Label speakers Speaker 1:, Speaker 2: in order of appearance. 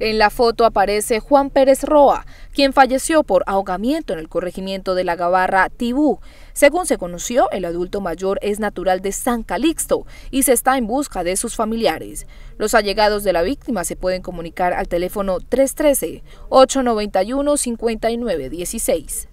Speaker 1: En la foto aparece Juan Pérez Roa, quien falleció por ahogamiento en el corregimiento de la Gabarra Tibú. Según se conoció, el adulto mayor es natural de San Calixto y se está en busca de sus familiares. Los allegados de la víctima se pueden comunicar al teléfono 313-891-5916.